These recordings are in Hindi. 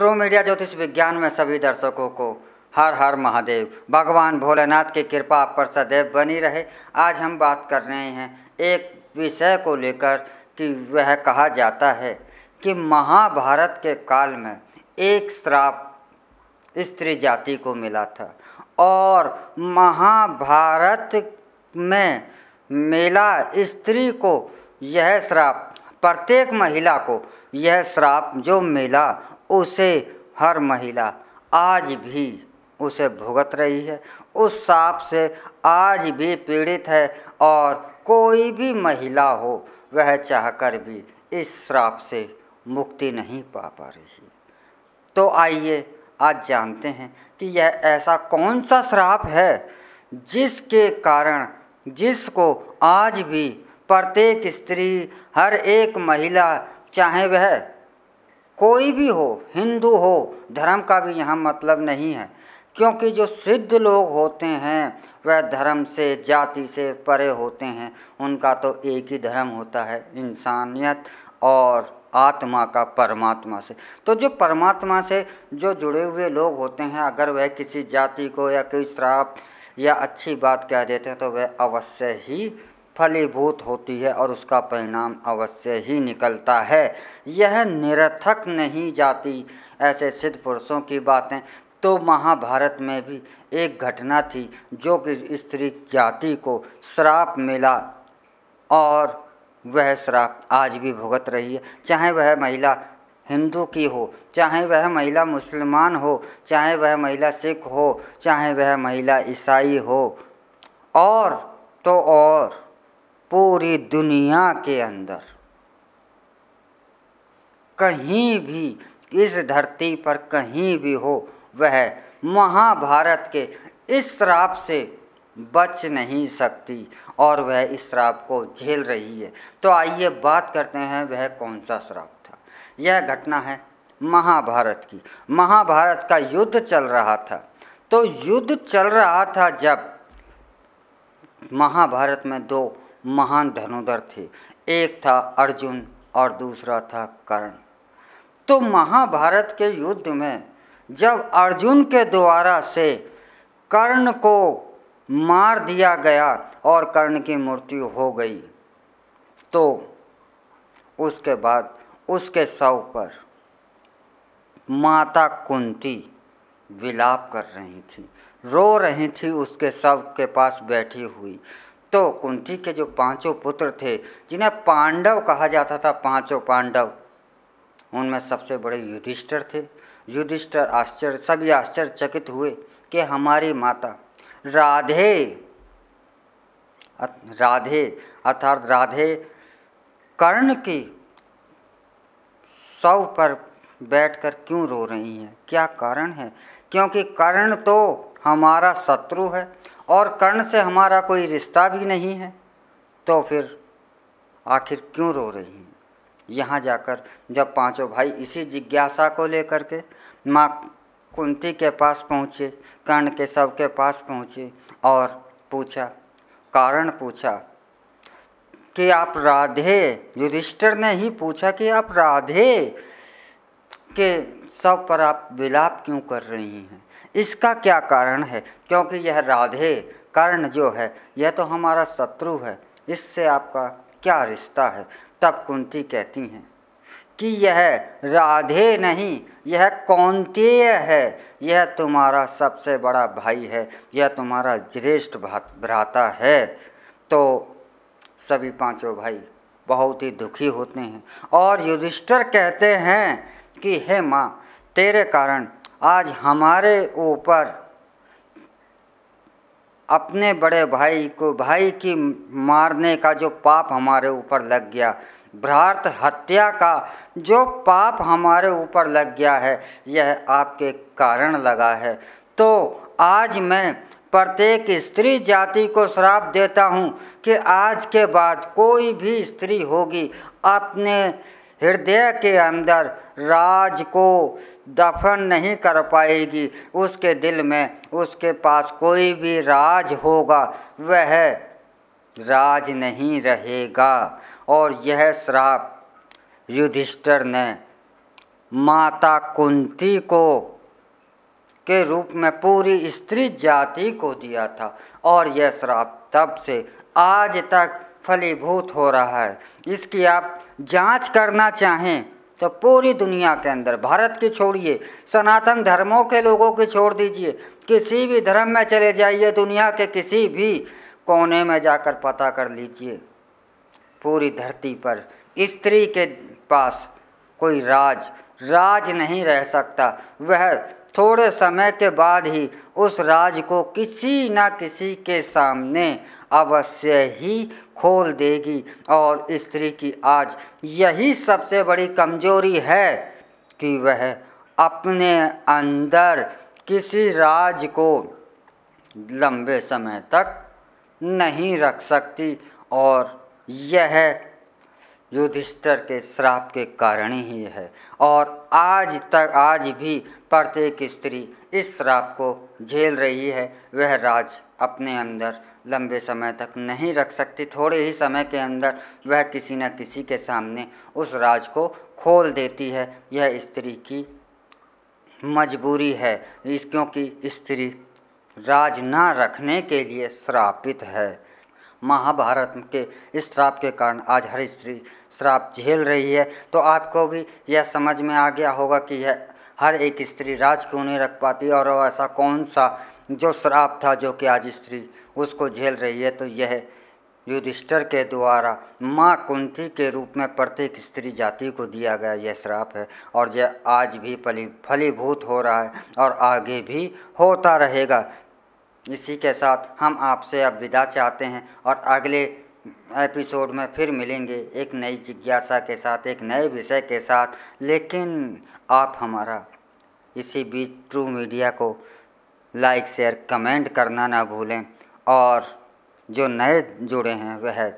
ट्रू मीडिया ज्योतिष विज्ञान में सभी दर्शकों को हर हर महादेव भगवान भोलेनाथ की कृपा आप पर सदैव बनी रहे आज हम बात कर रहे हैं एक विषय को लेकर कि वह कहा जाता है कि महाभारत के काल में एक श्राप स्त्री जाति को मिला था और महाभारत में मेला स्त्री को यह श्राप प्रत्येक महिला को यह श्राप जो मिला उसे हर महिला आज भी उसे भुगत रही है उस साप से आज भी पीड़ित है और कोई भी महिला हो वह चाहकर भी इस श्राप से मुक्ति नहीं पा पा रही तो आइए आज जानते हैं कि यह ऐसा कौन सा श्राप है जिसके कारण जिसको आज भी प्रत्येक स्त्री हर एक महिला चाहे वह कोई भी हो हिंदू हो धर्म का भी यहाँ मतलब नहीं है क्योंकि जो सिद्ध लोग होते हैं वह धर्म से जाति से परे होते हैं उनका तो एक ही धर्म होता है इंसानियत और आत्मा का परमात्मा से तो जो परमात्मा से जो जुड़े हुए लोग होते हैं अगर वह किसी जाति को या कोई श्राप या अच्छी बात कह देते हैं तो वह अवश्य ही फलीभूत होती है और उसका परिणाम अवश्य ही निकलता है यह निरर्थक नहीं जाती ऐसे सिद्ध पुरुषों की बातें तो महाभारत में भी एक घटना थी जो कि स्त्री जाति को श्राप मिला और वह श्राप आज भी भुगत रही है चाहे वह महिला हिंदू की हो चाहे वह महिला मुसलमान हो चाहे वह महिला सिख हो चाहे वह महिला ईसाई हो और तो और पूरी दुनिया के अंदर कहीं भी इस धरती पर कहीं भी हो वह महाभारत के इस श्राप से बच नहीं सकती और वह इस श्राप को झेल रही है तो आइए बात करते हैं वह कौन सा श्राप था यह घटना है महाभारत की महाभारत का युद्ध चल रहा था तो युद्ध चल रहा था जब महाभारत में दो महान धनुधर थे एक था अर्जुन और दूसरा था कर्ण तो महाभारत के युद्ध में जब अर्जुन के द्वारा से कर्ण को मार दिया गया और कर्ण की मृत्यु हो गई तो उसके बाद उसके शव पर माता कुंती विलाप कर रही थी रो रही थी उसके शव के पास बैठी हुई तो कुंती के जो पांचों पुत्र थे जिन्हें पांडव कहा जाता था पांचों पांडव उनमें सबसे बड़े युधिष्ठर थे युधिष्ठर आश्चर्य सभी आश्चर्यचकित हुए कि हमारी माता राधे राधे अर्थात राधे कर्ण की शव पर बैठकर क्यों रो रही हैं क्या कारण है क्योंकि कर्ण तो हमारा शत्रु है और कर्ण से हमारा कोई रिश्ता भी नहीं है तो फिर आखिर क्यों रो रही हैं यहाँ जाकर जब पांचों भाई इसी जिज्ञासा को लेकर के माँ कुंती के पास पहुँचे कर्ण के सब के पास पहुँचे और पूछा कारण पूछा कि आप राधे युधिष्ठिर ने ही पूछा कि आप राधे के सब पर आप विलाप क्यों कर रही हैं इसका क्या कारण है क्योंकि यह राधे कर्ण जो है यह तो हमारा शत्रु है इससे आपका क्या रिश्ता है तब कुंती कहती हैं कि यह राधे नहीं यह कौंतेय है यह तुम्हारा सबसे बड़ा भाई है यह तुम्हारा ज्येष्ठ भ्राता है तो सभी पांचों भाई बहुत ही दुखी होते हैं और युधिष्ठर कहते हैं कि हे माँ तेरे कारण आज हमारे ऊपर अपने बड़े भाई को भाई की मारने का जो पाप हमारे ऊपर लग गया भ्रार्थ हत्या का जो पाप हमारे ऊपर लग गया है यह आपके कारण लगा है तो आज मैं प्रत्येक स्त्री जाति को श्राप देता हूँ कि आज के बाद कोई भी स्त्री होगी अपने हृदय के अंदर राज को दफन नहीं कर पाएगी उसके दिल में उसके पास कोई भी राज होगा वह राज नहीं रहेगा और यह श्राप युधिष्ठर ने माता कुंती को के रूप में पूरी स्त्री जाति को दिया था और यह श्राप तब से आज तक फलीभूत हो रहा है इसकी आप जांच करना चाहें तो पूरी दुनिया के अंदर भारत की छोड़िए सनातन धर्मों के लोगों की छोड़ दीजिए किसी भी धर्म में चले जाइए दुनिया के किसी भी कोने में जाकर पता कर लीजिए पूरी धरती पर स्त्री के पास कोई राज राज नहीं रह सकता वह थोड़े समय के बाद ही उस राज को किसी ना किसी के सामने अवश्य ही खोल देगी और स्त्री की आज यही सबसे बड़ी कमजोरी है कि वह अपने अंदर किसी राज को लंबे समय तक नहीं रख सकती और यह युधिष्ठर के श्राप के कारण ही है और आज तक आज भी प्रत्येक स्त्री इस श्राप को झेल रही है वह राज अपने अंदर लंबे समय तक नहीं रख सकती थोड़े ही समय के अंदर वह किसी न किसी के सामने उस राज को खोल देती है यह स्त्री की मजबूरी है इस क्योंकि स्त्री राज ना रखने के लिए श्रापित है महाभारत के इस श्राप के कारण आज हर स्त्री श्राप झेल रही है तो आपको भी यह समझ में आ गया होगा कि यह हर एक स्त्री राज क्यों नहीं रख पाती और ऐसा कौन सा जो श्राप था जो कि आज स्त्री उसको झेल रही है तो यह युधिष्ठर के द्वारा माँ कुंती के रूप में प्रत्येक स्त्री जाति को दिया गया यह श्राप है और यह आज भी फली फलीभूत हो रहा है और आगे भी होता रहेगा इसी के साथ हम आपसे अब विदा चाहते हैं और अगले एपिसोड में फिर मिलेंगे एक नई जिज्ञासा के साथ एक नए विषय के साथ लेकिन आप हमारा इसी बीच ट्रू मीडिया को लाइक शेयर कमेंट करना ना भूलें और जो नए जुड़े हैं वह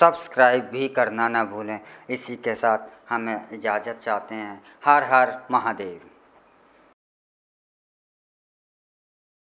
सब्सक्राइब भी करना ना भूलें इसी के साथ हमें इजाज़त चाहते हैं हर हर महादेव